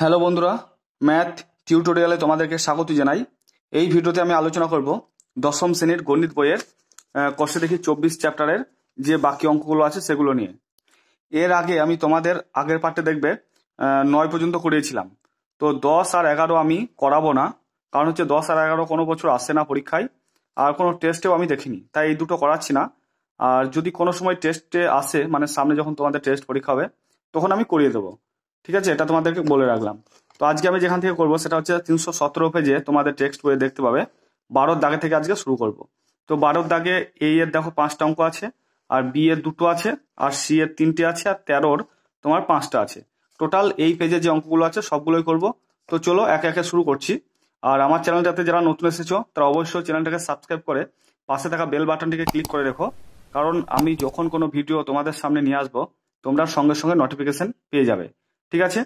hello বন্ধুরা math টিউটোরিয়ালে তোমাদেরকে স্বাগত জানাই এই ভিডিওতে আমি আলোচনা করব দশম শ্রেণীর গণিত বইয়ের কষ্ট দেখি চব্বিশ চ্যাপ্টারের যে বাকি অঙ্কগুলো আছে সেগুলো নিয়ে এর আগে আমি তোমাদের আগের পার্টে দেখবে নয় পর্যন্ত করিয়েছিলাম তো দশ আর এগারো আমি করাবো না কারণ হচ্ছে দশ আর এগারো কোনো বছর আসে না পরীক্ষায় আর কোনো টেস্টেও আমি দেখিনি তাই এই দুটো করাচ্ছি না আর যদি কোনো সময় টেস্টে আসে মানে সামনে যখন তোমাদের টেস্ট পরীক্ষা হবে তখন আমি করিয়ে দেবো ঠিক আছে এটা তোমাদেরকে বলে রাখলাম তো আজকে আমি যেখান থেকে করবো সেটা হচ্ছে তিনশো সতেরো পেজে তোমাদের টেক্সট বইয়ে দেখতে পাবে বারোর দাগে থেকে আজকে শুরু করব তো বারোর দাগে এই এর দেখো পাঁচটা অঙ্ক আছে আর বি এর দুটো আছে আর সি এর তিনটে আছে আর তেরোর তোমার পাঁচটা আছে টোটাল এই পেজে যে অঙ্কগুলো আছে সবগুলোই করব তো চলো একে একে শুরু করছি আর আমার চ্যানেলটাতে যারা নতুন এসেছো তারা অবশ্যই চ্যানেলটাকে সাবস্ক্রাইব করে পাশে থাকা বেল বাটনটিকে ক্লিক করে রেখো কারণ আমি যখন কোনো ভিডিও তোমাদের সামনে নিয়ে আসবো তোমরা সঙ্গে সঙ্গে নোটিফিকেশন পেয়ে যাবে ঠিক আছে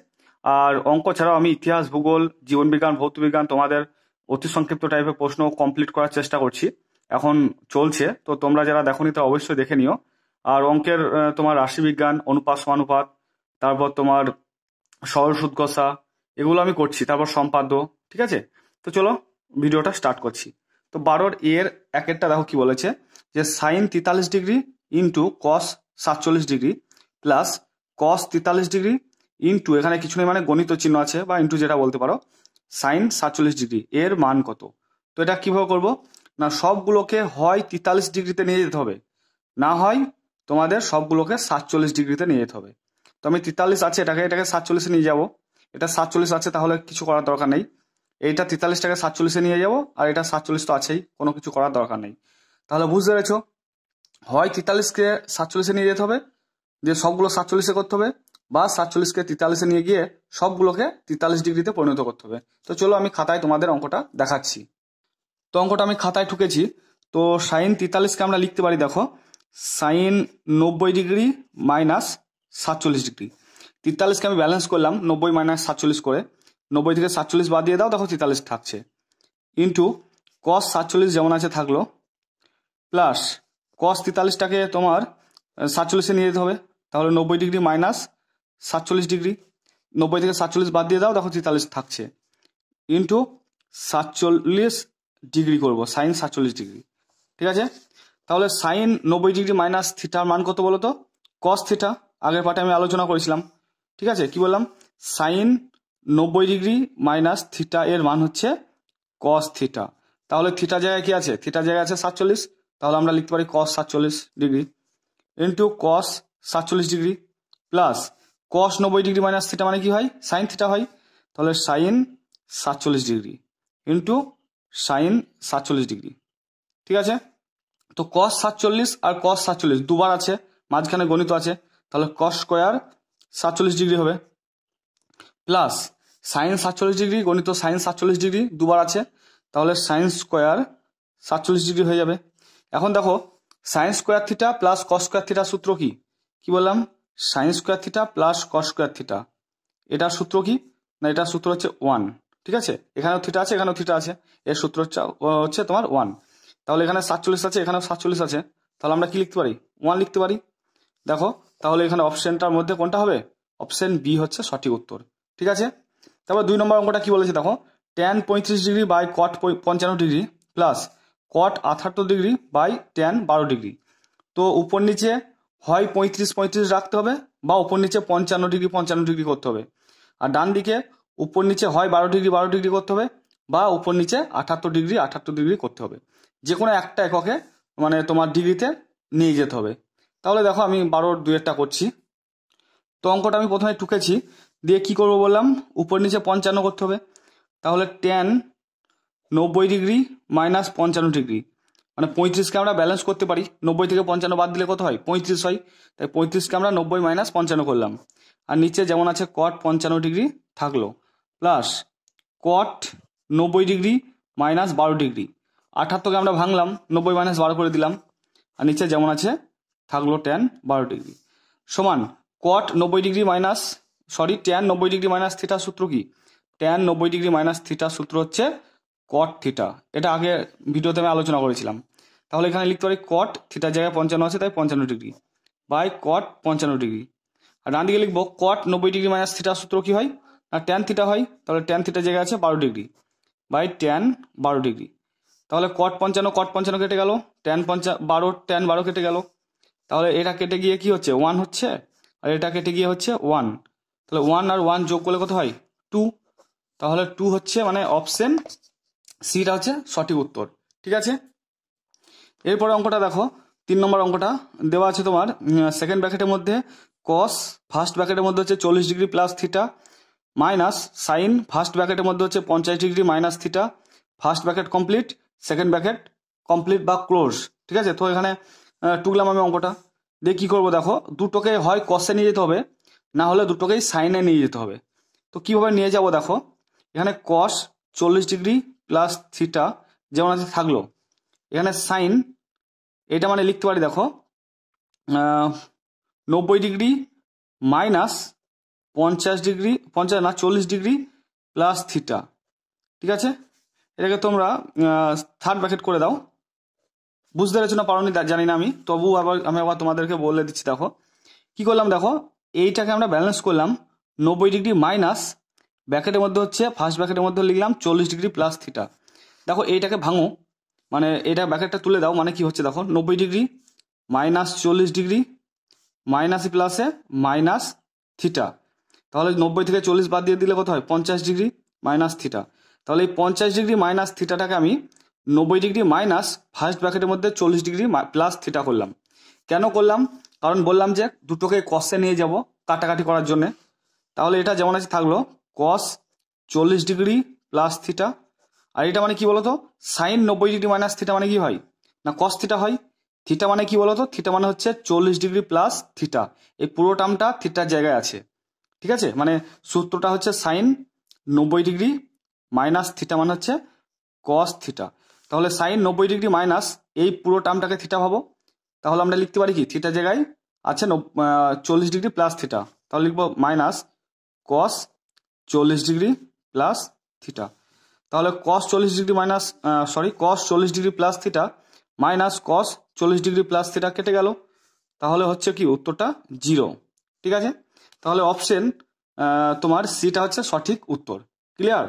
আর অঙ্ক ছাড়াও আমি ইতিহাস ভূগোল জীবনবিজ্ঞান ভৌতবিজ্ঞান তোমাদের অতি সংক্ষিপ্ত টাইপের প্রশ্ন কমপ্লিট করার চেষ্টা করছি এখন চলছে তো তোমরা যারা নি তা অবশ্যই দেখে নিও আর অঙ্কের তোমার রাশিবিজ্ঞান অনুপাত সমানুপাত তারপর তোমার সরল সুদ্গসা এগুলো আমি করছি তারপর সম্পাদ্য ঠিক আছে তো চলো ভিডিওটা স্টার্ট করছি তো বারোর এর এক একটা দেখো কি বলেছে যে সাইন তেতাল্লিশ ডিগ্রি ইন্টু কস সাতচল্লিশ ডিগ্রি প্লাস কস তেতাল্লিশ ডিগ্রি ইন্টু এখানে কিছু নেই মানে গণিত চিহ্ন আছে বা ইন্টু যেটা বলতে পারো সাইন সাতচল্লিশ ডিগ্রি এর মান কত তো এটা কীভাবে করব না সবগুলোকে হয় তেতাল্লিশ ডিগ্রিতে নিয়ে যেতে হবে না হয় তোমাদের সবগুলোকে সাতচল্লিশ ডিগ্রিতে নিয়ে যেতে হবে তো আমি তেতাল্লিশ আছে এটাকে এটাকে সাতচল্লিশে নিয়ে যাব এটা সাতচল্লিশ আছে তাহলে কিছু করার দরকার নেই এইটা তেতাল্লিশটাকে সাতচল্লিশে নিয়ে যাব আর এটা সাতচল্লিশ তো আছেই কোনো কিছু করার দরকার নেই তাহলে বুঝতে পেরেছো হয় তেতাল্লিশকে সাতচল্লিশে নিয়ে যেতে হবে যে সবগুলো সাতচল্লিশে করতে হবে বা সাতচল্লিশকে তেতাল্লিশে নিয়ে গিয়ে সবগুলোকে তেতাল্লিশ ডিগ্রিতে পরিণত করতে হবে তো চলো আমি খাতায় তোমাদের অঙ্কটা দেখাচ্ছি তো অঙ্কটা আমি খাতায় ঠুকেছি তো সাইন তেতাল্লিশকে আমরা লিখতে পারি দেখো সাইন নব্বই ডিগ্রি মাইনাস সাতচল্লিশ ডিগ্রি তেতাল্লিশকে আমি ব্যালেন্স করলাম নব্বই মাইনাস সাতচল্লিশ করে নব্বই থেকে সাতচল্লিশ বাদ দিয়ে দাও দেখো তেতাল্লিশ থাকছে ইন্টু কস সাতচল্লিশ যেমন আছে থাকলো প্লাস কস তেতাল্লিশটাকে তোমার সাতচল্লিশে নিয়ে যেতে হবে তাহলে নব্বই ডিগ্রি মাইনাস সাতচল্লিশ ডিগ্রি নব্বই থেকে সাতচল্লিশ বাদ দিয়ে দাও দেখো তেতাল্লিশ থাকছে ইন্টু সাতচল্লিশ ডিগ্রি করব সাইন সাতচল্লিশ ডিগ্রি ঠিক আছে তাহলে সাইন নব্বই ডিগ্রি মাইনাস থিটার মান কত বলো তো কস থিটা আগের পাটে আমি আলোচনা করেছিলাম ঠিক আছে কি বললাম সাইন নব্বই ডিগ্রি মাইনাস থিটা এর মান হচ্ছে কস থিটা তাহলে থিটা জায়গায় কি আছে থিটা জায়গায় আছে সাতচল্লিশ তাহলে আমরা লিখতে পারি কস সাতচল্লিশ ডিগ্রি ইন্টু কস সাতচল্লিশ ডিগ্রি প্লাস কস নব্বই ডিগ্রি মাইনাস থিটা মানে কি হয় সাইন থিটা হয় তাহলে সাইন সাতচল্লিশ ডিগ্রি ইন্টু সাইন সাতচল্লিশ ডিগ্রি ঠিক আছে তো কস সাতচল্লিশ আর কস সাতচল্লিশ দুবার আছে মাঝখানে গণিত আছে তাহলে কস স্কোয়ার সাতচল্লিশ ডিগ্রি হবে প্লাস সাইন সাতচল্লিশ ডিগ্রি গণিত সাইন সাতচল্লিশ ডিগ্রি দুবার আছে তাহলে সাইন স্কোয়ার সাতচল্লিশ ডিগ্রি হয়ে যাবে এখন দেখো sine square theta plus cos square theta সূত্র কি কি বললাম sine square theta plus cos square theta এটা সূত্র কি না এটা সূত্র হচ্ছে ওয়ান ঠিক আছে এখানেও থিটা আছে এখানেও থিটা আছে এর সূত্র হচ্ছে তোমার ওয়ান তাহলে এখানে সাতচল্লিশ আছে এখানেও সাতচল্লিশ আছে তাহলে আমরা কি লিখতে পারি ওয়ান লিখতে পারি দেখো তাহলে এখানে অপশনটার মধ্যে কোনটা হবে অপশন বি হচ্ছে সঠিক উত্তর ঠিক আছে তারপর দুই নম্বর অঙ্কটা কি বলেছে দেখো ট্যান পঁয়ত্রিশ ডিগ্রি বাই কট পঞ্চান্ন ডিগ্রি প্লাস কট আঠাত্তর ডিগ্রি বাই ট্যান বারো ডিগ্রি তো উপর নিচে হয় পঁয়ত্রিশ পঁয়ত্রিশ রাখতে হবে বা ওপর নিচে পঞ্চান্ন ডিগ্রি পঞ্চান্ন ডিগ্রি করতে হবে আর ডান দিকে উপর নিচে হয় বারো ডিগ্রি বারো ডিগ্রি করতে হবে বা উপর নিচে আঠাত্তর ডিগ্রি আঠাত্তর ডিগ্রি করতে হবে যে কোনো একটা এককে মানে তোমার ডিগ্রিতে নিয়ে যেতে হবে তাহলে দেখো আমি বারো দুয়েরটা করছি তো অঙ্কটা আমি প্রথমে টুকেছি দিয়ে কি করব বললাম উপর নিচে পঞ্চান্ন করতে হবে তাহলে টেন নব্বই ডিগ্রি মাইনাস পঞ্চান্ন ডিগ্রি মানে পঁয়ত্রিশকে আমরা ব্যালেন্স করতে পারি নব্বই থেকে পঞ্চান্ন বাদ দিলে কত হয় পঁয়ত্রিশ হয় তাই পঁয়ত্রিশকে আমরা নব্বই মাইনাস পঞ্চান্ন করলাম আর নিচে যেমন আছে কট পঞ্চান্ন ডিগ্রি থাকলো প্লাস কট নব্বই ডিগ্রি মাইনাস বারো ডিগ্রি আঠাত্তরকে আমরা ভাঙলাম নব্বই মাইনাস বারো করে দিলাম আর নিচে যেমন আছে থাকলো ট্যান বারো ডিগ্রি সমান কট নব্বই ডিগ্রি মাইনাস সরি ট্যান নব্বই ডিগ্রি মাইনাস থিটা সূত্র কি ট্যান নব্বই ডিগ্রি মাইনাস থিটা সূত্র হচ্ছে কট থিটা এটা আগে ভিডিওতে আমি আলোচনা করেছিলাম তাহলে এখানে লিখতে পারি কট থিটার জায়গায় পঞ্চান্ন আছে তাই পঞ্চান্ন ডিগ্রি বাই কট পঞ্চান্ন ডিগ্রি আর ডান দিকে লিখবো কট নব্বই ডিগ্রি মাইনাস থিটা সূত্র কি হয় না ট্যান থিটা হয় তাহলে ট্যান থিটার জায়গায় আছে বারো ডিগ্রি বাই ট্যান বারো ডিগ্রি তাহলে কট পঞ্চান্ন কট পঞ্চান্ন কেটে গেল ট্যান পঞ্চা বারো ট্যান বারো কেটে গেল তাহলে এটা কেটে গিয়ে কি হচ্ছে ওয়ান হচ্ছে আর এটা কেটে গিয়ে হচ্ছে ওয়ান তাহলে ওয়ান আর ওয়ান যোগ করলে কত হয় টু তাহলে টু হচ্ছে মানে অপশন সিটা হচ্ছে সঠিক উত্তর ঠিক আছে এরপরে অঙ্কটা দেখো তিন নম্বর অঙ্কটা দেওয়া আছে তোমার সেকেন্ড ব্যাকেটের মধ্যে কস ফার্স্ট ব্যাকেটের মধ্যে হচ্ছে চল্লিশ degree plus theta minus sine first ব্যাকেটের মধ্যে হচ্ছে পঞ্চাশ degree minus theta first bracket complete second bracket complete বা ক্লোজ ঠিক আছে তো এখানে টুকলাম আমি অঙ্কটা দিয়ে কী করবো দেখো দুটোকে হয় কসে নিয়ে যেতে হবে না হলে দুটোকেই সাইনে নিয়ে যেতে হবে তো কীভাবে নিয়ে যাব দেখো এখানে কস চল্লিশ ডিগ্রি প্লাস থিটা যেমন আছে থাকলো এখানে সাইন এটা মানে লিখতে পারি দেখো নব্বই ডিগ্রি মাইনাস পঞ্চাশ ডিগ্রি পঞ্চাশ না চল্লিশ ডিগ্রি প্লাস থিটা ঠিক আছে এটাকে তোমরা থার্ড ব্র্যাকেট করে দাও বুঝতে পেরেছো না পারোনি জানি না আমি তবু আবার আমি আবার তোমাদেরকে বলে দিচ্ছি দেখো কি করলাম দেখো এইটাকে আমরা ব্যালেন্স করলাম নব্বই ডিগ্রি মাইনাস ব্যাকেটের মধ্যে হচ্ছে ফার্স্ট ব্যাকেটের মধ্যে লিখলাম চল্লিশ ডিগ্রি প্লাস থিটা দেখো এইটাকে ভাঙো মানে এটা ব্যাকেটটা তুলে দাও মানে কি হচ্ছে দেখো নব্বই ডিগ্রি মাইনাস চল্লিশ ডিগ্রি মাইনাস প্লাসে মাইনাস থিটা তাহলে নব্বই থেকে চল্লিশ বাদ দিয়ে দিলে কত হয় পঞ্চাশ ডিগ্রি মাইনাস থিটা তাহলে এই পঞ্চাশ ডিগ্রি মাইনাস থিটাটাকে আমি নব্বই ডিগ্রি মাইনাস ফার্স্ট ব্যাকেটের মধ্যে চল্লিশ ডিগ্রি প্লাস থিটা করলাম কেন করলাম কারণ বললাম যে দুটোকে কষে নিয়ে যাব কাটাকাটি করার জন্যে তাহলে এটা যেমন আছে থাকলো কস চল্লিশ ডিগ্রি প্লাস থিটা আর এটা মানে কি বলতো সাইন নব্বই ডিগ্রি মাইনাস থিটা মানে কি হয় না কস থিটা হয় থিটা মানে কি বলতো থিটা মানে হচ্ছে চল্লিশ ডিগ্রি প্লাস থিটা এই পুরো টার্মটা থিটার জায়গায় আছে ঠিক আছে মানে সূত্রটা হচ্ছে সাইন নব্বই ডিগ্রি মাইনাস থিটা মানে হচ্ছে কস থিটা তাহলে সাইন নব্বই ডিগ্রি মাইনাস এই পুরো টার্মটাকে থিটা ভাবো তাহলে আমরা লিখতে পারি কি থিটা জায়গায় আছে চল্লিশ ডিগ্রি প্লাস থিটা তাহলে লিখবো মাইনাস কস চল্লিশ ডিগ্রি প্লাস থিটা তাহলে কস চল্লিশ ডিগ্রি মাইনাস সরি কস চল্লিশ degree plus theta minus cos চল্লিশ ডিগ্রি প্লাস থিটা কেটে গেল তাহলে হচ্ছে কি উত্তরটা জিরো ঠিক আছে তাহলে অপশন তোমার সিটা হচ্ছে সঠিক উত্তর ক্লিয়ার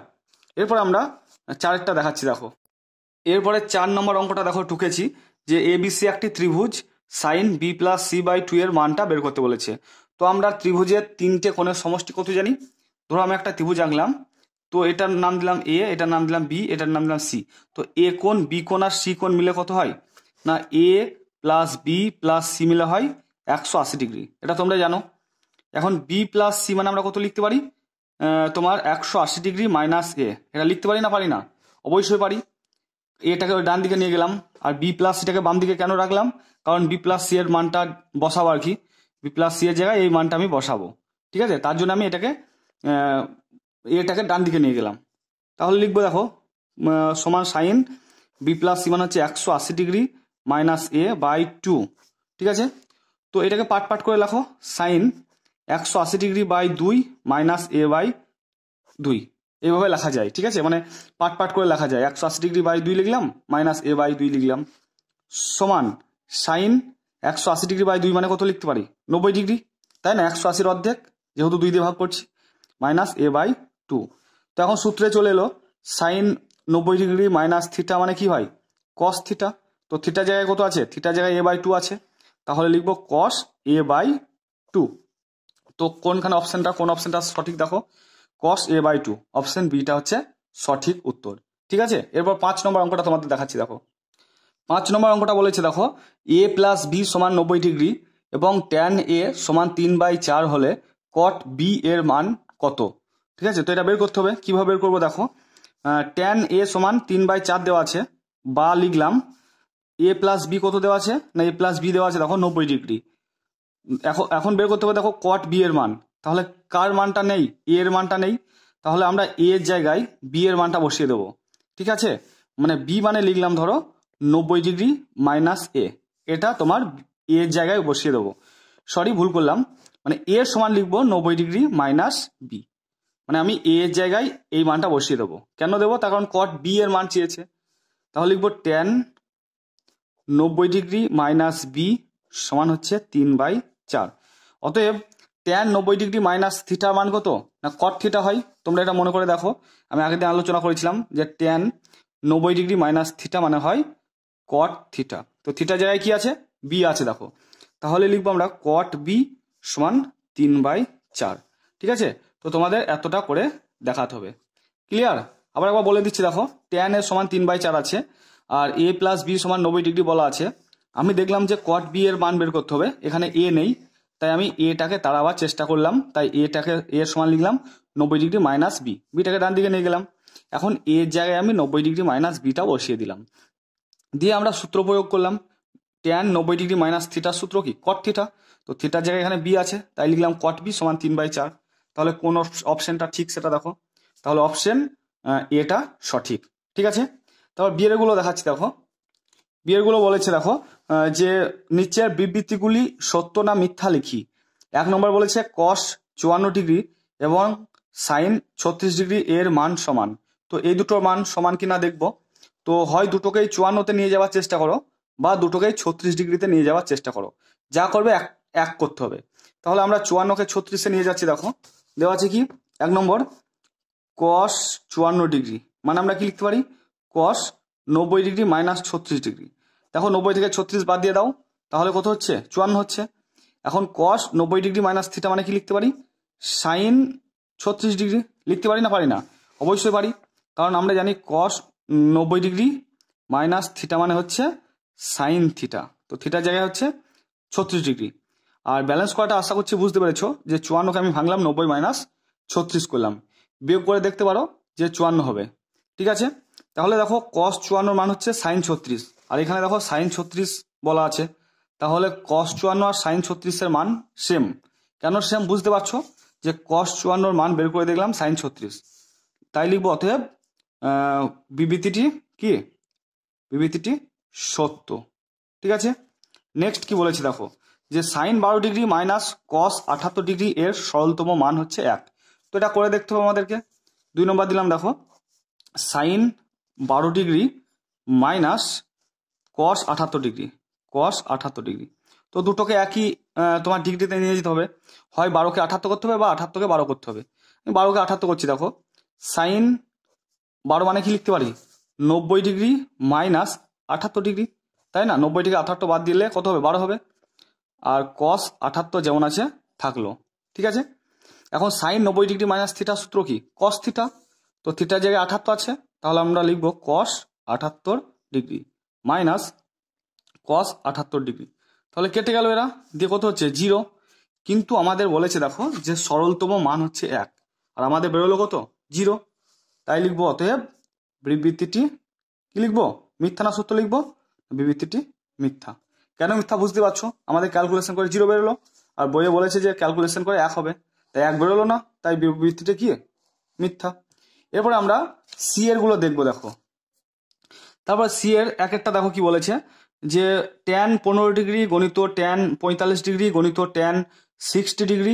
এরপর আমরা চারেরটা দেখাচ্ছি দেখো এরপরে চার নম্বর অঙ্কটা দেখো টুকেছি যে এবিসি একটি ত্রিভুজ sine B plus C by two এর মানটা বের করতে বলেছে তো আমরা ত্রিভুজের তিনটে কোণের সমষ্টি কত জানি ধরো আমি একটা ত্রিভুজ আঁকলাম তো এটার নাম দিলাম এ এটার নাম দিলাম বি এটার নাম দিলাম সি তো এ কোন বি কোন আর সি কোন মিলে কত হয় না A plus B plus C মিলে হয় একশো আশি ডিগ্রি এটা তোমরা জানো এখন বি প্লাস সি মানে আমরা কত লিখতে পারি তোমার একশো আশি ডিগ্রি মাইনাস এ এটা লিখতে পারি না পারি না অবশ্যই পারি এটাকে ডান দিকে নিয়ে গেলাম আর বি প্লাস সিটাকে বাম দিকে কেন রাখলাম কারণ বি প্লাস সি এর মানটা বসাবো আর কি বি প্লাস সি এর জায়গায় এই মানটা আমি বসাবো ঠিক আছে তার জন্য আমি এটাকে এটাকে ডান দিকে নিয়ে গেলাম তাহলে লিখবো দেখো সমান সাইন বি প্লাস সি মানে হচ্ছে একশো আশি degree minus A by two ঠিক আছে তো এটাকে পাট পাট করে লেখো সাইন একশো আশি ডিগ্রি বাই দুই মাইনাস এ বাই দুই এইভাবে লেখা যায় ঠিক আছে মানে পাট পাট করে লেখা যায় একশো আশি ডিগ্রি বাই দুই লিখলাম মাইনাস এ বাই দুই লিখলাম সমান সাইন একশো আশি ডিগ্রি বাই দুই মানে কত লিখতে পারি নব্বই ডিগ্রি তাই না একশো আশির অর্ধেক যেহেতু দুই দিয়ে ভাগ করছি মাইনাস এ বাই টু তো এখন সূত্রে চলে এলো সাইন নব্বই ডিগ্রি মাইনাস থিটা মানে কি হয় কস থিটা তো থিটা জায়গায় কত আছে থিটা জায়গায় এ বাই টু আছে তাহলে লিখবো কস এ বাই টু তো কোনখানে অপশানটা কোন অপশনটা সঠিক দেখো cos A by two option বিটা হচ্ছে সঠিক উত্তর ঠিক আছে এরপর পাঁচ নম্বর অঙ্কটা তোমাদের দেখাচ্ছি দেখো পাঁচ নম্বর অঙ্কটা বলেছে দেখো এ প্লাস বি সমান নব্বই ডিগ্রি এবং ট্যান এ সমান তিন বাই চার হলে কট বি এর মান কত ঠিক আছে তো এটা বের করতে হবে কিভাবে বের করবো দেখো ট্যান এ সমান তিন বাই চার দেওয়া আছে বা লিখলাম এ প্লাস বি কত দেওয়া আছে না এ প্লাস বি দেওয়া আছে দেখো নব্বই ডিগ্রি এখন এখন বের করতে হবে দেখো কট বি এর মান তাহলে কার মানটা নেই এ এর মানটা নেই তাহলে আমরা এ এর জায়গায় বি এর মানটা বসিয়ে দেবো ঠিক আছে মানে বি মানে লিখলাম ধরো নব্বই ডিগ্রি মাইনাস এ এটা তোমার এ এর জায়গায় বসিয়ে দেবো সরি ভুল করলাম মানে এ সমান লিখবো নব্বই ডিগ্রি মাইনাস বি মানে আমি এ এর জায়গায় এই মানটা বসিয়ে দেবো কেন দেবো তার কারণ কট বি এর মান চেয়েছে তাহলে লিখবো টেন নব্বই ডিগ্রি মাইনাস বি সমান হচ্ছে তিন বাই চার অতএব ট্যান নব্বই ডিগ্রি মাইনাস থিটা মান কত না কট থিটা হয় তোমরা এটা মনে করে দেখো আমি আগের দিন আলোচনা করেছিলাম যে ট্যান নব্বই ডিগ্রি মাইনাস থিটা মানে হয় কট থিটা তো থিটা জায়গায় কি আছে বি আছে দেখো তাহলে লিখবো আমরা কট বি সমান তিন বাই চার ঠিক আছে তো তোমাদের এতটা করে দেখাতে হবে ক্লিয়ার আবার একবার বলে দিচ্ছি দেখো ট্যান এর সমান তিন বাই চার আছে আর এ প্লাস বি সমান নব্বই ডিগ্রি বলা আছে আমি দেখলাম যে কট বি এর মান বের করতে হবে এখানে এ নেই তাই আমি এটাকে তাড়াবার চেষ্টা করলাম তাই এটাকে এ সমান লিখলাম নব্বই ডিগ্রি মাইনাস বি বিটাকে ডান দিকে নিয়ে গেলাম এখন এর জায়গায় আমি নব্বই ডিগ্রি মাইনাস বিটা বসিয়ে দিলাম দিয়ে আমরা সূত্র প্রয়োগ করলাম ট্যান নব্বই ডিগ্রি মাইনাস থিটার সূত্র কি কট থিটা তো থিটার জায়গায় এখানে বি আছে তাই লিখলাম কট বি সমান তিন বাই চার তাহলে কোন অপশনটা ঠিক সেটা দেখো তাহলে অপশন এটা সঠিক ঠিক আছে তারপর বিয়েরগুলো দেখাচ্ছি দেখো বিয়েরগুলো বলেছে দেখো যে নিচের বিবৃতিগুলি সত্য না মিথ্যা লিখি এক নম্বর বলেছে কস চুয়ান্ন ডিগ্রি এবং সাইন ছত্রিশ ডিগ্রি এর মান সমান তো এই দুটোর মান সমান কিনা দেখব তো হয় দুটোকেই চুয়ান্নতে নিয়ে যাওয়ার চেষ্টা করো বা দুটোকেই ছত্রিশ ডিগ্রিতে নিয়ে যাওয়ার চেষ্টা করো যা করবে এক এক করতে হবে তাহলে আমরা চুয়ান্নকে ছত্রিশে নিয়ে যাচ্ছি দেখো দেওয়া আছে কি এক নম্বর কস চুয়ান্ন ডিগ্রি মানে আমরা কি লিখতে পারি কস নব্বই ডিগ্রি মাইনাস ছত্রিশ ডিগ্রি দেখো নব্বই থেকে ছত্রিশ বাদ দিয়ে দাও তাহলে কত হচ্ছে চুয়ান্ন হচ্ছে এখন কস নব্বই ডিগ্রি মাইনাস থিটা মানে কি লিখতে পারি সাইন ছত্রিশ ডিগ্রি লিখতে পারি না পারি না অবশ্যই পারি কারণ আমরা জানি কস নব্বই ডিগ্রি মাইনাস থিটা মানে হচ্ছে সাইন থিটা তো থিটার জায়গায় হচ্ছে ছত্রিশ ডিগ্রি আর ব্যালেন্স করাটা আশা করছি বুঝতে পেরেছো যে চুয়ান্নকে আমি ভাঙলাম নব্বই মাইনাস ছত্রিশ করলাম বিয়োগ করে দেখতে পারো যে চুয়ান্ন হবে ঠিক আছে তাহলে দেখো কস চুয়ান্নর মান হচ্ছে সাইন ছত্রিশ আর এখানে দেখো সাইন ছত্রিশ বলা আছে তাহলে কস চুয়ান্ন আর সাইন ছত্রিশের মান সেম কেন সেম বুঝতে পারছো যে কস চুয়ান্নর মান বের করে দেখলাম সাইন ছত্রিশ তাই লিখবো অতএব বিবৃতিটি কি বিবৃতিটি সত্য ঠিক আছে নেক্সট কি বলেছে দেখো যে সাইন বারো ডিগ্রি মাইনাস কস আঠাত্তর ডিগ্রি এর সরলতম মান হচ্ছে এক তো এটা করে দেখতে হবে আমাদেরকে দুই নম্বর দিলাম দেখো সাইন বারো ডিগ্রি মাইনাস কস আঠাত্তর ডিগ্রি কস আঠাত্তর ডিগ্রি তো দুটোকে একই তোমার ডিগ্রিতে নিয়ে যেতে হবে হয় বারোকে আঠাত্তর করতে হবে বা আঠাত্তরকে বারো করতে হবে আমি বারোকে আঠাত্তর করছি দেখো সাইন বারো মানে কি লিখতে পারি নব্বই ডিগ্রি মাইনাস আঠাত্তর ডিগ্রি তাই না নব্বই ডিগ্রি আঠাত্তর বাদ দিলে কত হবে বারো হবে আর কস আঠাত্তর যেমন আছে থাকলো ঠিক আছে এখন সাইন নব্বই ডিগ্রি মাইনাস থিটা সূত্র কি কস থিটা তো থিটার জায়গায় আঠাত্তর আছে তাহলে আমরা লিখবো কস আঠাত্তর ডিগ্রি মাইনাস কস আঠাত্তর ডিগ্রি তাহলে কেটে গেল এরা দিয়ে কত হচ্ছে জিরো কিন্তু আমাদের বলেছে দেখো যে সরলতম মান হচ্ছে এক আর আমাদের বেরোলো কত জিরো তাই লিখবো অতএব বিবৃতিটি কি লিখবো মিথ্যা না সত্য লিখবো বিবৃতিটি মিথ্যা কেন মিথ্যা বুঝতে পারছো আমাদের ক্যালকুলেশন করে জিরো বেরোলো আর বইয়ে বলেছে যে ক্যালকুলেশন করে এক হবে তাই এক বেরোলো না তাই বিবৃতিটা কি মিথ্যা এরপরে আমরা সি এর গুলো দেখবো দেখো তারপর সি এর এক একটা দেখো কি বলেছে যে ট্যান পনেরো ডিগ্রি গণিত ট্যান পঁয়তাল্লিশ ডিগ্রি গণিত ট্যান সিক্সটি ডিগ্রি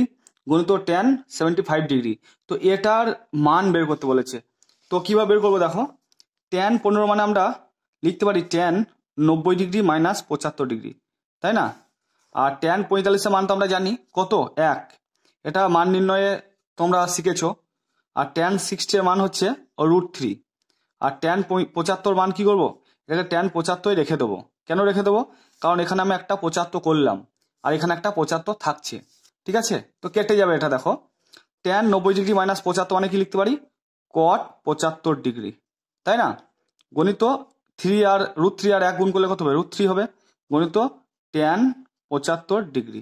গণিত ট্যান সেভেন্টি ফাইভ ডিগ্রি তো এটার মান বের করতে বলেছে তো কীভাবে বের করবো দেখো ট্যান পনেরো মানে আমরা লিখতে পারি টেন নব্বই ডিগ্রি মাইনাস পঁচাত্তর ডিগ্রি তাই না আর টেন পঁয়তাল্লিশের মান তো আমরা জানি কত এক এটা মান নির্ণয়ে তোমরা শিখেছ আর টেন সিক্সটির মান হচ্ছে রুট থ্রি আর টেন পঁচাত্তর মান কি করব এটাকে টেন পঁচাত্তরই রেখে দেবো কেন রেখে দেবো কারণ এখানে আমি একটা পঁচাত্তর করলাম আর এখানে একটা পঁচাত্তর থাকছে ঠিক আছে তো কেটে যাবে এটা দেখো টেন নব্বই ডিগ্রি মাইনাস পঁচাত্তর মানে কি লিখতে পারি কট পঁচাত্তর ডিগ্রি তাই না গণিত থ্রি আর রুট থ্রি আর এক গুণ করলে কত হবে রুট থ্রি হবে গণিত ট্যান পঁচাত্তর ডিগ্রি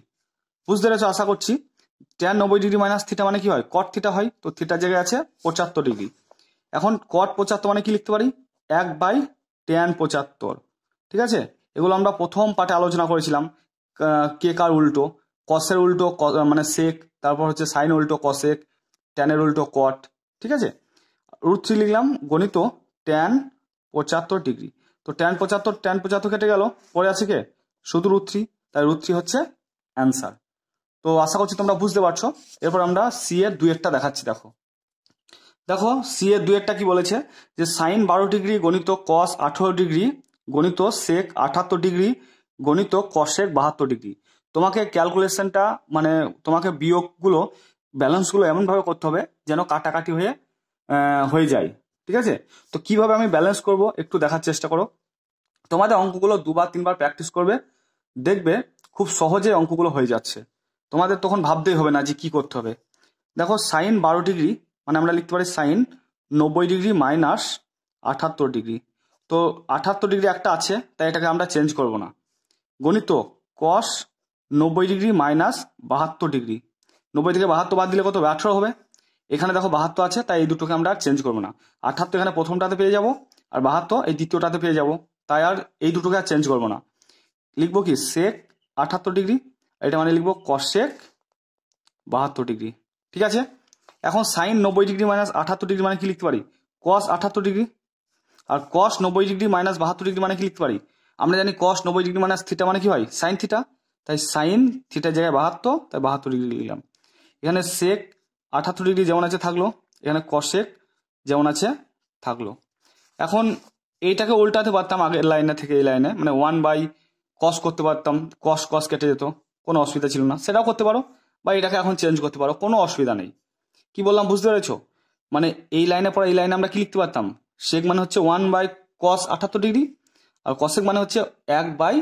বুঝতে পেরেছো আশা করছি ট্যান নব্বই ডিগ্রি মাইনাস থিটা মানে কি হয় কট থিটা হয় তো থিটার জায়গায় আছে পঁচাত্তর ডিগ্রি এখন কট পঁচাত্তর মানে কি লিখতে পারি এক বাই ট্যান পঁচাত্তর ঠিক আছে এগুলো আমরা প্রথম পাঠে আলোচনা করেছিলাম কে কার উল্টো কসের উল্টো মানে সেক তারপর হচ্ছে সাইন উল্টো কসেক ট্যানের উল্টো কট ঠিক আছে রুট থ্রি লিখলাম গণিত ট্যান পঁচাত্তর ডিগ্রি তো ট্যান পঁচাত্তর ট্যান পঁচাত্তর কেটে গেল পরে আছে কে শুধু রুট থ্রি তাই রুট থ্রি হচ্ছে অ্যান্সার তো আশা করছি তোমরা বুঝতে পারছো এরপর আমরা সি এর দুয়েরটা দেখাচ্ছি দেখো দেখো সি এর দুয়েরটা কি বলেছে যে সাইন বারো ডিগ্রি গণিত কস আঠারো ডিগ্রি গণিত সেক আঠাত্তর ডিগ্রি গণিত কষেক বাহাত্তর ডিগ্রি তোমাকে ক্যালকুলেশনটা মানে তোমাকে বিয়োগগুলো ব্যালেন্সগুলো এমনভাবে করতে হবে যেন কাটাকাটি হয়ে হয়ে যায় ঠিক আছে তো কিভাবে আমি ব্যালেন্স করব একটু দেখার চেষ্টা করো তোমাদের অঙ্কগুলো দুবার তিনবার প্র্যাকটিস করবে দেখবে খুব সহজে অঙ্কগুলো হয়ে যাচ্ছে তোমাদের তখন ভাবতেই হবে না যে কি করতে হবে দেখো সাইন বারো ডিগ্রি মানে আমরা লিখতে পারি সাইন নব্বই ডিগ্রি মাইনাস আঠাত্তর ডিগ্রি তো আঠাত্তর ডিগ্রি একটা আছে তাই এটাকে আমরা চেঞ্জ করব না গণিত কস নব্বই ডিগ্রি মাইনাস বাহাত্তর ডিগ্রি নব্বই থেকে বাহাত্তর বাদ দিলে কত হবে আঠেরো হবে এখানে দেখো বাহাত্তর আছে তাই এই দুটোকে আমরা চেঞ্জ করবো না আঠাত্তর এখানে প্রথমটাতে পেয়ে যাব আর বাহাত্তর এই দ্বিতীয়টাতে পেয়ে যাব তাই আর এই দুটোকে আর চেঞ্জ করবো না লিখব কি সেক আঠাত্তর ডিগ্রি এটা মানে লিখবো কশেক বাহাত্তর ডিগ্রি ঠিক আছে এখন সাইন নব্বই ডিগ্রি মাইনাস আঠাত্তর ডিগ্রি মানে কি লিখতে পারি কস আঠাত্তর ডিগ্রি আর কস নব্বই ডিগ্রি মাইনাস বাহাত্তর ডিগ্রি মানে কি লিখতে পারি আমরা জানি কস নব্বই ডিগ্রি মাইনাস থিটা মানে কি হয় সাইন থিটা তাই সাইন থিটার জায়গায় বাহাত্তর তাই বাহাত্তর ডিগ্রি লিখলাম এখানে সেক আঠাত্তর ডিগ্রি যেমন আছে থাকলো এখানে কষেক যেমন আছে থাকলো এখন এইটাকে উল্টাতে পারতাম আগের লাইনে থেকে এই লাইনে মানে ওয়ান বাই কস করতে পারতাম কস কস কেটে যেত কোনো অসুবিধা ছিল না সেটাও করতে পারো বা এটাকে এখন চেঞ্জ করতে পারো কোনো অসুবিধা নেই কি বললাম বুঝতে পেরেছো মানে এই লাইনে পরে এই লাইনে আমরা কি লিখতে পারতাম সেক মানে হচ্ছে ওয়ান বাই কস আঠাত্তর ডিগ্রি আর কসেক মানে হচ্ছে এক বাই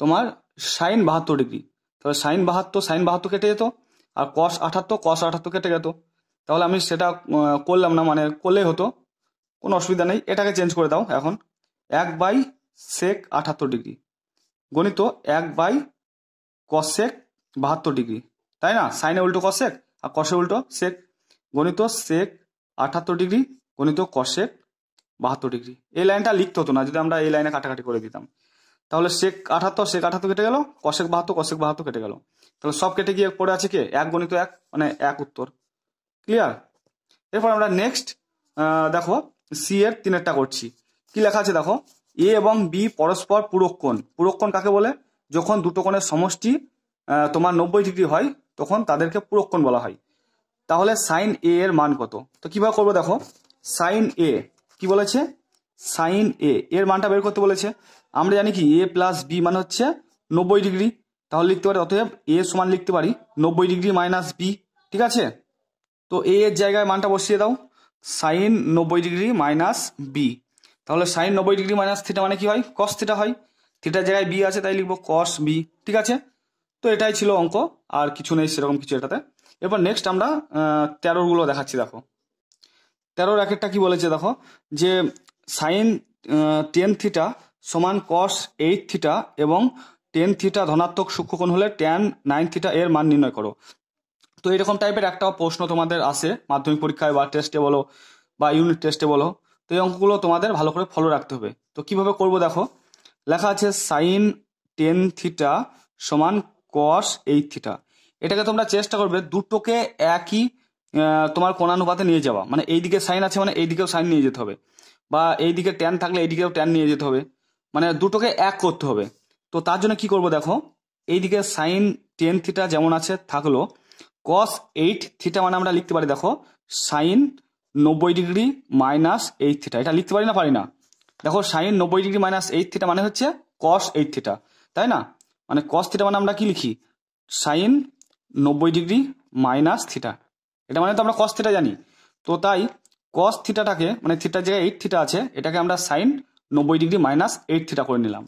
তোমার সাইন বাহাত্তর ডিগ্রি তাহলে সাইন বাহাত্তর সাইন বাহাত্তর কেটে যেত আর কস আঠাত্তর কস আঠাত্তর কেটে গেত তাহলে আমি সেটা করলাম না মানে করলেই হতো কোনো অসুবিধা নেই এটাকে চেঞ্জ করে দাও এখন এক বাই সেক আঠাত্তর ডিগ্রি গণিত এক বাই কসেক বাহাত্তর ডিগ্রি তাই না সাইনে উল্টো কসেক আর কষে উল্টো সেক গণিত সেক আঠাত্তর ডিগ্রি গণিত কষেক বাহাত্তর ডিগ্রি এই লাইনটা লিখতে হতো না যদি আমরা এই লাইনে কাটাকাটি করে দিতাম তাহলে সেক আঠাত্তর সেক আঠাত্তর কেটে গেল কশেক বাহাত্তর কশেক বাহাত্তর কেটে গেল তাহলে সব কেটে গিয়ে পড়ে আছে কে এক গণিত এক মানে এক উত্তর ক্লিয়ার এরপর আমরা নেক্সট দেখো সি এর তিনেরটা করছি কি লেখা আছে দেখো এ এবং বি পরস্পর পুরক্ষণ পুরক্ষণ কাকে বলে যখন দুটো কোণের সমষ্টি তোমার নব্বই ডিগ্রি হয় তখন তাদেরকে পুরক্ষণ বলা হয় তাহলে সাইন এ এর মান কত তো কিভাবে করবো দেখো সাইন এ কি বলেছে সাইন এ এর মানটা বের করতে বলেছে আমরা জানি কি এ প্লাস বি মানে হচ্ছে নব্বই ডিগ্রি তাহলে লিখতে পারি অতএব এ সমান লিখতে পারি নব্বই ডিগ্রি মাইনাস বি ঠিক আছে তো এ এর জায়গায় মানটা বসিয়ে দাও সাইন নব্বই ডিগ্রি মাইনাস বি তাহলে সাইন নব্বই ডিগ্রি মাইনাস থিটা মানে কি হয় কস থিটা হয় থিটার জায়গায় বি আছে তাই লিখবো কস বি ঠিক আছে তো এটাই ছিল অঙ্ক আর কিছু নেই সেরকম কিছু এটাতে এবার নেক্সট আমরা তেরোগুলো দেখাচ্ছি দেখো তেরোর একটা কি বলেছে দেখো যে সাইন টেন থিটা সমান কস এইট থিটা এবং টেন থিটা ধনাত্মক সূক্ষ্মকোণ হলে ট্যান নাইন থিটা এর মান নির্ণয় করো তো এরকম টাইপের একটা প্রশ্ন তোমাদের আসে মাধ্যমিক পরীক্ষায় বা টেস্টে বলো বা ইউনিট টেস্টে বলো তো এই অঙ্কগুলো তোমাদের ভালো করে ফলো রাখতে হবে তো কিভাবে করব দেখো লেখা আছে সাইন টেন থিটা সমান কস এইট থিটা এটাকে তোমরা চেষ্টা করবে দুটোকে একই তোমার কোণানুপাতে নিয়ে যাওয়া মানে এইদিকে সাইন আছে মানে এইদিকেও সাইন নিয়ে যেতে হবে বা এইদিকে ট্যান থাকলে এইদিকেও ট্যান নিয়ে যেতে হবে মানে দুটোকে এক করতে হবে তো তার জন্য কি করব দেখো এইদিকে সাইন টেন থিটা যেমন আছে থাকলো কস এইট থিটা মানে আমরা লিখতে পারি দেখো সাইন নব্বই ডিগ্রি মাইনাস এইট থিটা এটা লিখতে পারি না পারি না দেখো সাইন নব্বই ডিগ্রি মাইনাস এইট থিটা মানে হচ্ছে কস এইট থিটা তাই না মানে কস থিটা মানে আমরা কি লিখি সাইন নব্বই ডিগ্রি মাইনাস থিটা এটা মানে তো আমরা কস থিটা জানি তো তাই কস থিটাটাকে মানে থিটার জায়গায় এইট থিটা আছে এটাকে আমরা সাইন নব্বই ডিগ্রি মাইনাস এইট থিটা করে নিলাম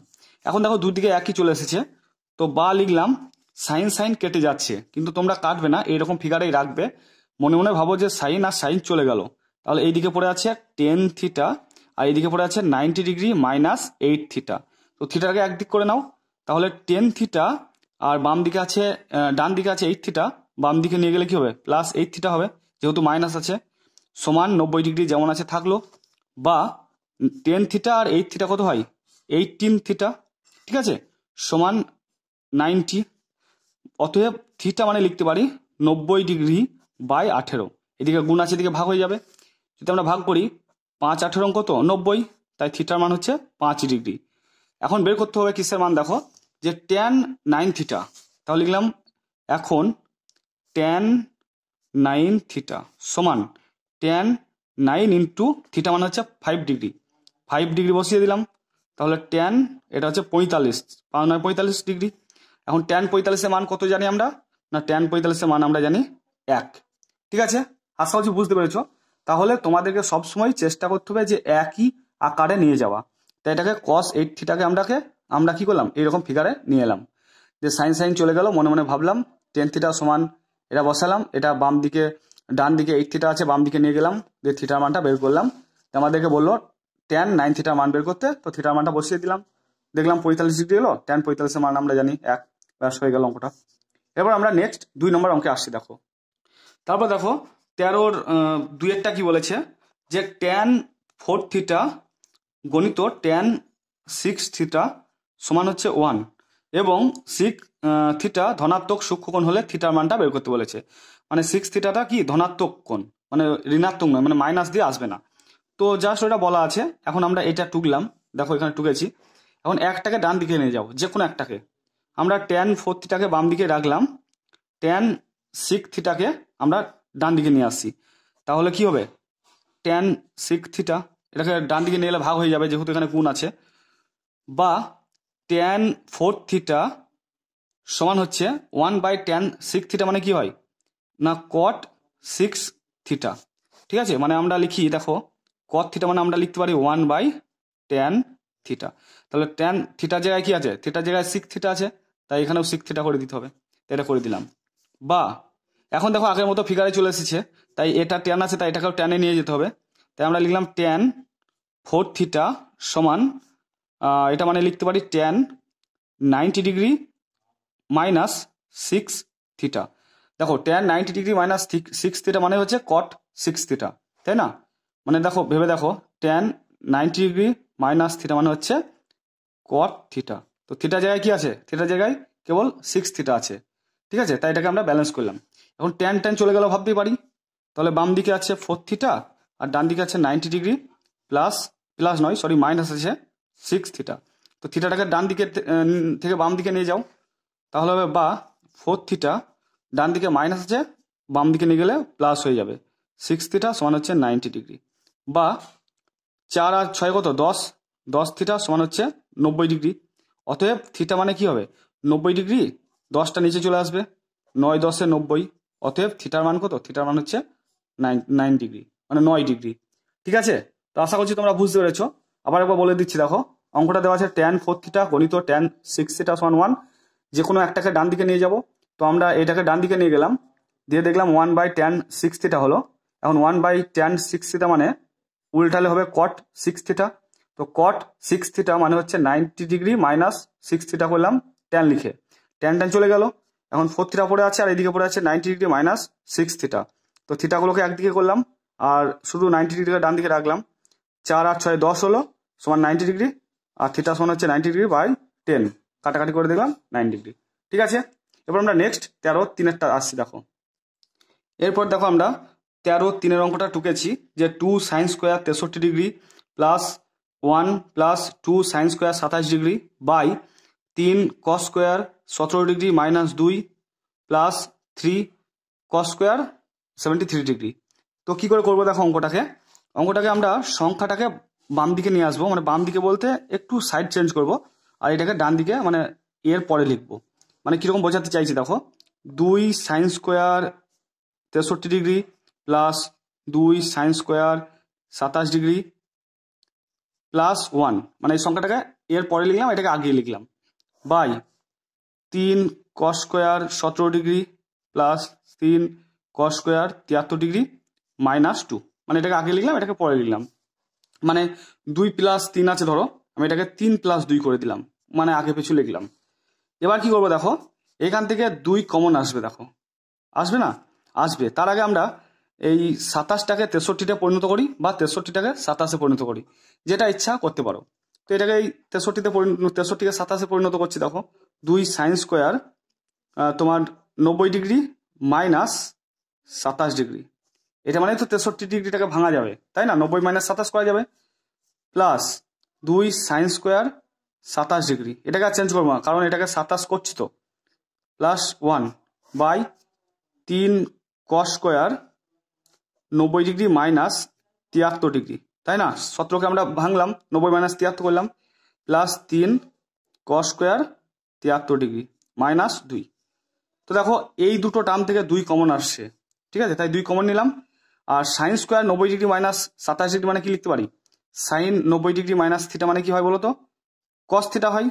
এখন দেখো দুদিকে একই চলে এসেছে তো বা লিখলাম সাইন সাইন কেটে যাচ্ছে কিন্তু তোমরা কাটবে না এইরকম ফিগারেই রাখবে মনে মনে ভাবো যে সাইন আর সাইন চলে গেল তাহলে এইদিকে পড়ে আছে টেন থিটা আর এইদিকে পড়ে আছে ninety degree minus eight theta তো থিটাকে একদিক করে নাও তাহলে টেন থিটা আর বাম দিকে আছে ডান দিকে আছে এইট থিটা বাম দিকে নিয়ে গেলে কি হবে প্লাস এইট থিটা হবে যেহেতু মাইনাস আছে সমান নব্বই ডিগ্রি যেমন আছে থাকলো বা টেন থিটা আর এইট থিটা কত হয় এইটিন থিটা ঠিক আছে সমান নাইনটি অতএব থিটা মানে লিখতে পারি নব্বই ডিগ্রি বাই আঠেরো এদিকে গুণ আছে এদিকে ভাগ হয়ে যাবে যদি আমরা ভাগ করি পাঁচ আঠেরো কত নব্বই তাই থিটার মান হচ্ছে পাঁচ ডিগ্রি এখন বের করতে হবে কিসের মান দেখো যে ট্যান নাইন থিটা তাহলে লিখলাম এখন ট্যান নাইন থিটা সমান ট্যান নাইন ইন্টু থিটা মানে হচ্ছে ফাইভ ডিগ্রি ফাইভ ডিগ্রি বসিয়ে দিলাম তাহলে টেন এটা হচ্ছে পঁয়তাল্লিশ পাঁচ নয় পঁয়তাল্লিশ ডিগ্রি এখন টেন পঁয়তাল্লিশের মান কত জানি আমরা না টেন পঁয়তাল্লিশের মান আমরা জানি এক ঠিক আছে আশা করছি বুঝতে পেরেছ তাহলে তোমাদেরকে সবসময় চেষ্টা করতে হবে যে একই আকারে নিয়ে যাওয়া তাই এটাকে কস এইট থিটাকে আমরাকে আমরা কি করলাম এইরকম ফিগারে নিয়ে এলাম যে সাইন সাইন চলে গেল মনে মনে ভাবলাম টেন থিটা সমান এটা বসালাম এটা বাম দিকে ডান দিকে এইট থিটা আছে বাম দিকে নিয়ে গেলাম দিয়ে থিটার মানটা বের করলাম আমাদেরকে বললো টেন নাইন থিটার মান বের করতে তো থিটার মানটা বসিয়ে দিলাম দেখলাম পঁয়তাল্লিশ ডিগ্রি এলো টেন পঁয়তাল্লিশের মান আমরা জানি এক ব্যাস হয়ে গেল অঙ্কটা এবার আমরা নেক্সট দুই নম্বর অঙ্কে আসছি দেখো তারপর দেখো তেরোর দুয়েরটা কি বলেছে যে টেন ফোর থিটা গণিত টেন সিক্স থিটা সমান হচ্ছে ওয়ান এবং সিক্স থিটা ধনাত্মক সূক্ষ্মকোণ হলে থিটার মানটা বের করতে বলেছে মানে সিক্স থিটাটা কি ধনাত্মক কোণ মানে ঋণাত্মক নয় মানে মাইনাস দিয়ে আসবে না তো জাস্ট ওটা বলা আছে এখন আমরা এটা টুকলাম দেখো এখানে টুকেছি এখন একটাকে ডান দিকে নিয়ে যাবো যে কোনো একটাকে আমরা টেন ফোর থিটাকে বাম দিকে রাখলাম টেন সিক্স থিটাকে আমরা ডান দিকে নিয়ে আসছি তাহলে কি হবে টেন সিক্স থিটা এটাকে ডান দিকে নিয়ে এলে ভাগ হয়ে যাবে যেহেতু এখানে কোন আছে বা টেন ফোর থিটা সমান হচ্ছে one by tan six theta মানে কি হয় না কট সিক্স থিটা ঠিক আছে মানে আমরা লিখি দেখো কট থিটা মানে আমরা লিখতে পারি ওয়ান বাই টেন থিটা তাহলে টেন থিটা জায়গায় কি আছে থিটার জায়গায় সিক্স থিটা আছে তাই এখানেও সিক্স থিটা করে দিতে হবে এটা করে দিলাম বা এখন দেখো আগের মতো ফিগারে চলে এসেছে তাই এটা টেন আছে তাই এটাকেও টেনে নিয়ে যেতে হবে তাই আমরা লিখলাম টেন ফোর থিটা সমান এটা মানে লিখতে পারি tan ninety degree minus six theta দেখো tan ninety degree minus six theta মানে হচ্ছে কট সিক্স থিটা তাই না মানে দেখো ভেবে দেখো tan ninety degree minus theta মানে হচ্ছে কট থিটা তো থিটা জায়গায় কি আছে থিটা জায়গায় কেবল সিক্স থিটা আছে ঠিক আছে তাই এটাকে আমরা ব্যালেন্স করলাম এখন টেন টেন চলে গেল ভাবতেই পারি তাহলে বাম দিকে আছে ফোর থিটা আর ডান দিকে আছে নাইনটি ডিগ্রি প্লাস প্লাস নয় সরি মাইনাস আছে সিক্স থিটা তো থিটাটাকে ডান দিকে থেকে বাম দিকে নিয়ে যাও তাহলে হবে বা ফোর থিটা ডান দিকে মাইনাস আছে বাম দিকে নিয়ে গেলে প্লাস হয়ে যাবে সিক্স থিটা সমান হচ্ছে নাইনটি ডিগ্রি বা চার আর ছয় কত দশ দশ থিটা সমান হচ্ছে নব্বই ডিগ্রি অতএব থিটা মানে কি হবে নব্বই ডিগ্রি দশটা নিচে চলে আসবে নয় দশে নব্বই অতএব থিটার মান কত থিটার মান হচ্ছে নাইন নাইন ডিগ্রি মানে নয় ডিগ্রি ঠিক আছে তো আশা করছি তোমরা বুঝতে পেরেছো আবার একবার বলে দিচ্ছি দেখো অঙ্কটা দেওয়া আছে ট্যান ফোর থিটা গণিত ট্যান সিক্স থিটা সমান ওয়ান যে কোনো একটাকে ডান দিকে নিয়ে যাব তো আমরা এটাকে ডান দিকে নিয়ে গেলাম দিয়ে দেখলাম one by tan six theta হলো এখন one by tan six theta মানে উল্টালে হবে কট সিক্স থিটা তো কট সিক্স থিটা মানে হচ্ছে ninety degree minus six theta করলাম টেন লিখে টেন ট্যান চলে গেল এখন ফোর থিটা পড়ে আছে আর এদিকে পড়ে আছে ninety degree minus six theta তো থিটাগুলোকে একদিকে করলাম আর শুধু নাইনটি ডিগ্রি ডান দিকে রাখলাম চার আর ছয় দশ হলো সমান নাইনটি ডিগ্রি আর থিটা সমান হচ্ছে নাইনটি ডিগ্রি বাই টেন কাটাকাটি করে দেখলাম নাইন ডিগ্রি ঠিক আছে এবার আমরা নেক্সট তেরো তিনেরটা আসছি দেখো এরপর দেখো আমরা তেরো তিনের অঙ্কটা টুকেছি যে টু সাইন স্কোয়ার তেষট্টি degree plus one plus two sine square সাতাশ ডিগ্রি বাই তিন কস স্কোয়ার সতেরো ডিগ্রি মাইনাস দুই plus three cos square seventy three degree তো কী করে করবো দেখো অঙ্কটাকে অঙ্কটাকে আমরা সংখ্যাটাকে বাম দিকে নিয়ে আসবো মানে বাম দিকে বলতে একটু সাইড চেঞ্জ করব আর এটাকে ডান দিকে মানে এর পরে লিখবো মানে কীরকম বোঝাতে চাইছি দেখো দুই সাইন স্কোয়ার তেষট্টি ডিগ্রি প্লাস দুই সাইন স্কোয়ার সাতাশ ডিগ্রি প্লাস ওয়ান মানে এই সংখ্যাটাকে এর পরে লিখলাম এটাকে আগিয়ে লিখলাম বাই তিন কস স্কোয়ার সতেরো ডিগ্রি প্লাস তিন কস স্কোয়ার তিয়াত্তর ডিগ্রি মাইনাস টু মানে এটাকে আগে লিখলাম এটাকে পরে লিখলাম মানে দুই প্লাস তিন আছে ধরো আমি এটাকে তিন প্লাস দুই করে দিলাম মানে আগে পিছু লিখলাম এবার কি করবো দেখো এখান থেকে দুই কমন আসবে দেখো আসবে না আসবে তার আগে আমরা এই সাতাশটাকে তেষট্টিতে পরিণত করি বা তেষট্টিটাকে সাতাশে পরিণত করি যেটা ইচ্ছা করতে পারো তো এটাকে এই তেষট্টিতে তেষট্টিকে সাতাশে পরিণত করছি দেখো দুই সাইন স্কোয়ার তোমার নব্বই ডিগ্রি মাইনাস সাতাশ ডিগ্রি এটা মানে তো তেষট্টি ডিগ্রিটাকে ভাঙা যাবে তাই না নব্বই মাইনাস সাতাশ করা যাবে প্লাস দুই সাইন স্কোয়ার সাতাশ ডিগ্রি এটাকে আর চেঞ্জ করবো না কারণ এটাকে সাতাশ করছি তো প্লাস ওয়ান বাই তিন কস স্কোয়ার নব্বই ডিগ্রি মাইনাস তিয়াত্তর ডিগ্রি তাই না সতেরোকে আমরা ভাঙলাম নব্বই মাইনাস তিয়াত্তর করলাম প্লাস তিন ক স্কোয়ার তিয়াত্তর ডিগ্রি মাইনাস দুই তো দেখো এই দুটো টার্ম থেকে দুই কমন আসছে ঠিক আছে তাই দুই কমন নিলাম আর সাইন স্কোয়ার নব্বই ডিগ্রি মাইনাস সাতাশ ডিগ্রি মানে কি লিখতে পারি সাইন নব্বই ডিগ্রি মাইনাস থিটা মানে কি হয় বলো তো কস থিটা হয়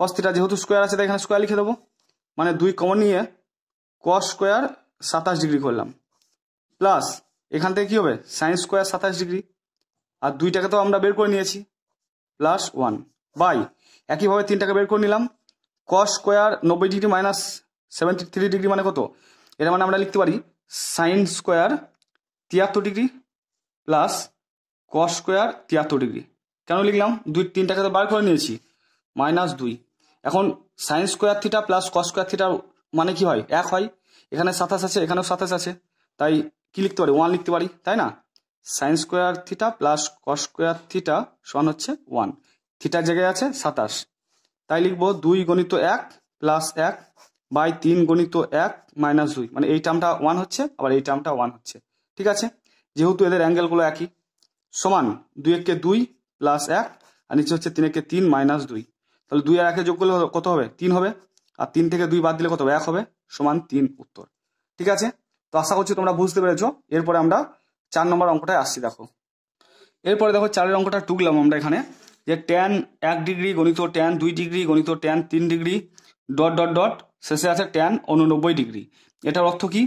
কস থিটা যেহেতু স্কোয়ার আছে তাই এখানে স্কোয়ার লিখে দেবো মানে দুই কমন নিয়ে কস স্কোয়ার সাতাশ ডিগ্রি করলাম প্লাস এখান থেকে কী হবে সাইন স্কোয়ার সাতাশ ডিগ্রি আর দুইটাকে তো আমরা বের করে নিয়েছি প্লাস ওয়ান বাই একইভাবে তিনটাকে বের করে নিলাম কস স্কোয়ার নব্বই degree minus seventy three degree মানে কত এটা মানে আমরা লিখতে পারি সাইন স্কোয়ার তিয়াত্তর ডিগ্রি প্লাস কস স্কোয়ার তিয়াত্তর ডিগ্রি কেন লিখলাম দুই তিনটাকে তো বার করে নিয়েছি মাইনাস দুই এখন sine square theta plus cos square থিটার মানে কি হয় এক হয় এখানে সাতাশ আছে এখানেও সাতাশ আছে তাই কি লিখতে পারি ওয়ান লিখতে পারি তাই না sine square theta plus cos square theta সমান হচ্ছে ওয়ান থিটার জায়গায় আছে সাতাশ তাই লিখবো দুই গণিত এক প্লাস এক বাই তিন গণিত এক মাইনাস দুই মানে এই টার্মটা ওয়ান হচ্ছে আবার এই টার্মটা ওয়ান হচ্ছে ঠিক আছে যেহেতু এদের অ্যাঙ্গেলগুলো একই সমান দুই এককে দুই প্লাস এক আর নিচে হচ্ছে তিন এককে তিন মাইনাস দুই তাহলে দুই আর একে যোগ করলে কত হবে তিন হবে আর তিন থেকে দুই বাদ দিলে কত হবে এক হবে সমান তিন উত্তর ঠিক আছে তো আশা করছি তোমরা বুঝতে পেরেছ এরপরে আমরা চার নম্বর অঙ্কটায় আসছি দেখো এরপরে দেখো চারের অঙ্কটা টুকলাম আমরা এখানে যে ট্যান এক ডিগ্রি গণিত ট্যান দুই ডিগ্রি গণিত ট্যান তিন ডিগ্রি ডট ডট ডট শেষে আছে ট্যান উননব্বই ডিগ্রি এটার অর্থ কি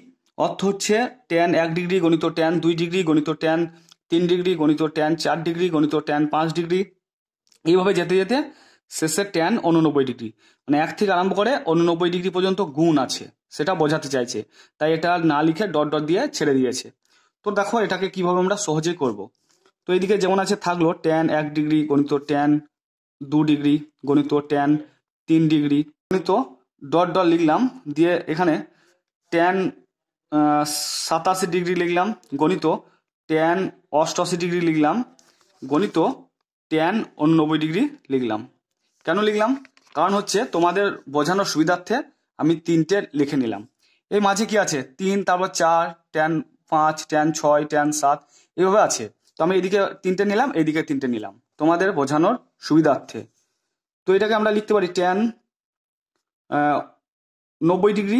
অর্থ হচ্ছে ট্যান এক ডিগ্রি গণিত ট্যান দুই ডিগ্রি গণিত ট্যান তিন ডিগ্রি গণিত ট্যান চার ডিগ্রি গণিত ট্যান পাঁচ ডিগ্রি এইভাবে যেতে যেতে শেষে ট্যান উননব্বই ডিগ্রি মানে এক থেকে আরম্ভ করে উননব্বই ডিগ্রি পর্যন্ত গুণ আছে সেটা বোঝাতে চাইছে তাই এটা না লিখে ডট ডট দিয়ে ছেড়ে দিয়েছে তো দেখো এটাকে কিভাবে আমরা সহজে করব তো এদিকে যেমন আছে থাকলো ট্যান এক ডিগ্রি গণিত ট্যান দু ডিগ্রি গণিত ট্যান তিন ডিগ্রি গণিত ডট ডট লিখলাম দিয়ে এখানে ট্যান সাতাশি ডিগ্রি লিখলাম গণিত ট্যান অষ্টআশি ডিগ্রি লিখলাম গণিত ট্যান উননব্বই ডিগ্রি লিখলাম কেন লিখলাম কারণ হচ্ছে তোমাদের বোঝানোর সুবিধার্থে আমি তিনটে লিখে নিলাম এর মাঝে কি আছে তিন তারপর চার ট্যান পাঁচ ট্যান ছয় ট্যান সাত এভাবে আছে তো আমি এদিকে তিনটে নিলাম এদিকে তিনটে নিলাম তোমাদের বোঝানোর সুবিধার্থে তো এটাকে আমরা লিখতে পারি ট্যান নব্বই ডিগ্রি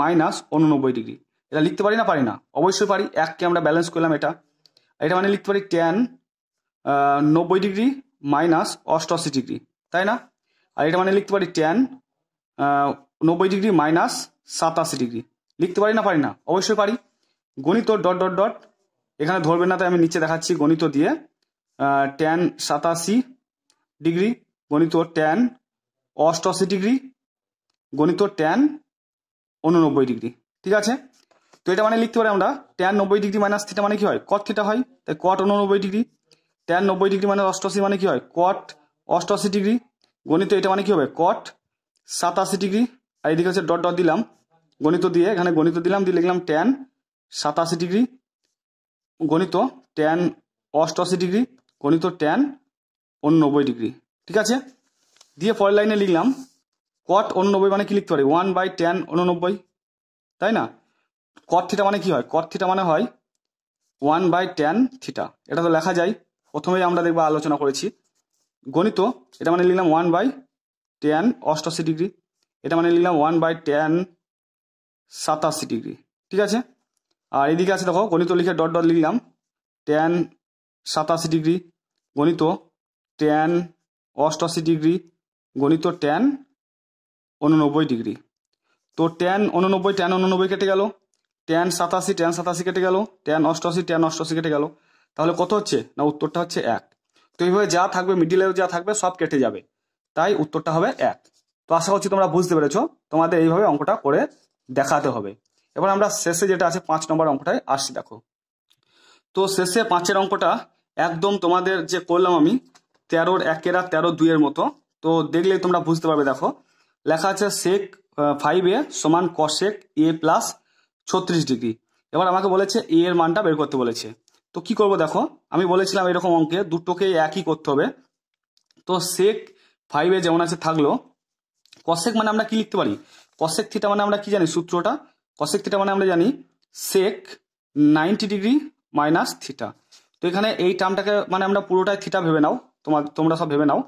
মাইনাস উননব্বই ডিগ্রি এটা লিখতে পারি না পারি না অবশ্যই পারি এককে আমরা ব্যালেন্স করলাম এটা এটা মানে লিখতে পারি ট্যান নব্বই ডিগ্রি মাইনাস অষ্টআশি ডিগ্রি তাই না আর এটা মানে লিখতে পারি ট্যান নব্বই ডিগ্রি মাইনাস সাতাশি ডিগ্রি লিখতে পারি না পারি না অবশ্যই পারি গণিত ডট ডট ডট এখানে ধরবেন না তাই আমি নিচে দেখাচ্ছি গণিত দিয়ে ট্যান সাতাশি ডিগ্রি গণিত ট্যান অষ্টআশি ডিগ্রি গণিত ট্যান উননব্বই ডিগ্রি ঠিক আছে তো এটা মানে লিখতে পারি আমরা ট্যান নব্বই ডিগ্রি মাইনাস থিটা মানে কি হয় কট থিটা হয় তাই কট উননব্বই ডিগ্রি ট্যান নব্বই ডিগ্রি মানে অষ্টআশি মানে কি হয় কট অষ্টআশি ডিগ্রি গণিত এটা মানে কি হবে কট সাতাশি ডিগ্রি আর এদিকে হচ্ছে ডট ডট দিলাম গণিত দিয়ে এখানে গণিত দিলাম দিয়ে লিখলাম ট্যান সাতাশি ডিগ্রি গণিত ট্যান অষ্টআশি ডিগ্রি গণিত ট্যান উননব্বই ডিগ্রি ঠিক আছে দিয়ে পরের লাইনে লিখলাম কট উননব্বই মানে কি লিখতে পারি ওয়ান বাই ট্যান উননব্বই তাই না কট থিটা মানে কি হয় কট থিটা মানে হয় ওয়ান বাই ট্যান থিটা এটা তো লেখা যায় প্রথমেই আমরা দেখবো আলোচনা করেছি গণিত এটা মানে লিখলাম ওয়ান বাই ট্যান অষ্টআশি ডিগ্রি এটা মানে লিখলাম ওয়ান বাই টেন সাতাশি ডিগ্রি ঠিক আছে আর এদিকে আছে দেখো গণিত লিখে ডট ডট লিখলাম টেন সাতাশি ডিগ্রি গণিত টেন অষ্টআশি ডিগ্রি গণিত টেন উননব্বই ডিগ্রি তো টেন উননব্বই টেন উননব্বই কেটে গেল টেন সাতাশি টেন সাতাশি কেটে গেল টেন অষ্টআশি টেন অষ্টআশি কেটে গেল তাহলে কত হচ্ছে না উত্তরটা হচ্ছে এক তো এইভাবে যা থাকবে মিডিলেও যা থাকবে সব কেটে যাবে তাই উত্তরটা হবে এক তো আশা করছি তোমরা বুঝতে পেরেছ তোমাদের এইভাবে অঙ্কটা করে দেখাতে হবে এবার আমরা শেষে যেটা আছে পাঁচ নম্বর অঙ্কটায় আসছি দেখো তো শেষে পাঁচের অঙ্কটা একদম তোমাদের যে করলাম আমি তেরোর একেরা তেরো দুইয়ের মতো তো দেখলে তোমরা বুঝতে পারবে দেখো লেখা আছে সেক ফাইভ এ সমান কসেক এ প্লাস ছত্রিশ ডিগ্রি এবার আমাকে বলেছে এ এর মানটা বের করতে বলেছে তো কি করব দেখো আমি বলেছিলাম এরকম অঙ্কে দুটোকে একই করতে হবে তো সেক ফাইভে যেমন আছে থাকলো কসেক মানে আমরা কি লিখতে পারি কসেক থিটা মানে আমরা কি জানি সূত্রটা কসেক থিটা মানে আমরা জানি sec ninety degree minus theta তো এখানে এই টার্মটাকে মানে আমরা পুরোটাই থিটা ভেবে নাও তোমার তোমরা সব ভেবে নাও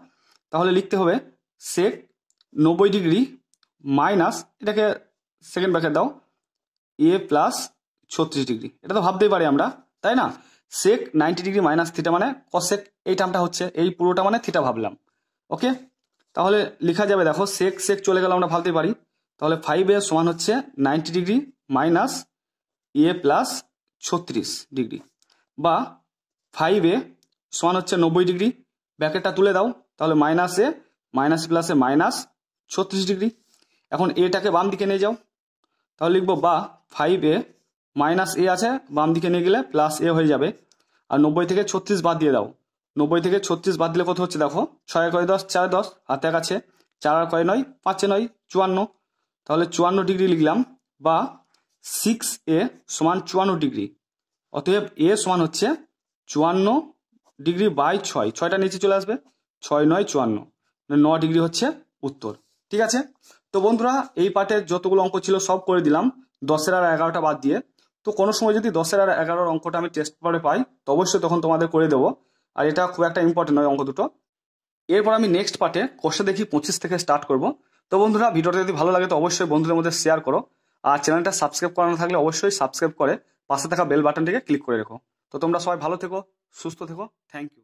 তাহলে লিখতে হবে সেক নব্বই ডিগ্রি মাইনাস এটাকে সেকেন্ড ব্যাকেট দাও এ প্লাস ছত্রিশ ডিগ্রি এটা তো ভাবতেই পারি আমরা তাই না sec ninety degree minus theta মানে কসেক এই টার্মটা হচ্ছে এই পুরোটা মানে থিটা ভাবলাম ওকে তাহলে লেখা যাবে দেখো সেক সেক চলে গেলে আমরা ভালতে পারি তাহলে ফাইভ এ সমান হচ্ছে ninety degree minus A plus ছত্রিশ ডিগ্রি বা ফাইভ এ সমান হচ্ছে নব্বই ডিগ্রি ব্যাকেটটা তুলে দাও তাহলে minus A minus A minus ছত্রিশ ডিগ্রি এখন এটাকে বাম দিকে নিয়ে যাও তাহলে লিখবো বা ফাইভ এ মাইনাস এ আছে বাম দিকে নিয়ে গেলে প্লাস এ হয়ে যাবে আর নব্বই থেকে ছত্রিশ বাদ দিয়ে দাও নব্বই থেকে ছত্রিশ বাদ দিলে কত হচ্ছে দেখো ছয় কয় দশ চার দশ হাতে আছে চার আর কয় নয় পাঁচে নয় চুয়ান্ন তাহলে চুয়ান্ন ডিগ্রি লিখলাম বা সিক্স এ সমান চুয়ান্ন ডিগ্রি অতএব এ সমান হচ্ছে চুয়ান্ন ডিগ্রি বাই ছয় ছয়টা নিচে চলে আসবে ছয় নয় চুয়ান্ন ন ডিগ্রি হচ্ছে উত্তর ঠিক আছে তো বন্ধুরা এই পার্টের যতগুলো অঙ্ক ছিল সব করে দিলাম দশের আর এগারোটা বাদ দিয়ে তো কোনো সময় যদি দশের আর এগারোর অঙ্কটা আমি টেস্ট পেপারে পাই তো অবশ্যই তখন তোমাদের করে দেবো আর এটা খুব একটা ইম্পর্টেন্ট নয় অঙ্ক দুটো এরপর আমি নেক্সট পার্টে কষে দেখি পঁচিশ থেকে স্টার্ট করব তো বন্ধুরা ভিডিওটা যদি ভালো লাগে তো অবশ্যই বন্ধুদের মধ্যে শেয়ার করো আর চ্যানেলটা সাবস্ক্রাইব করানো থাকলে অবশ্যই সাবস্ক্রাইব করে পাশে থাকা বেল বাটনটিকে ক্লিক করে রেখো তো তোমরা সবাই ভালো থেকো সুস্থ থেকো থ্যাংক ইউ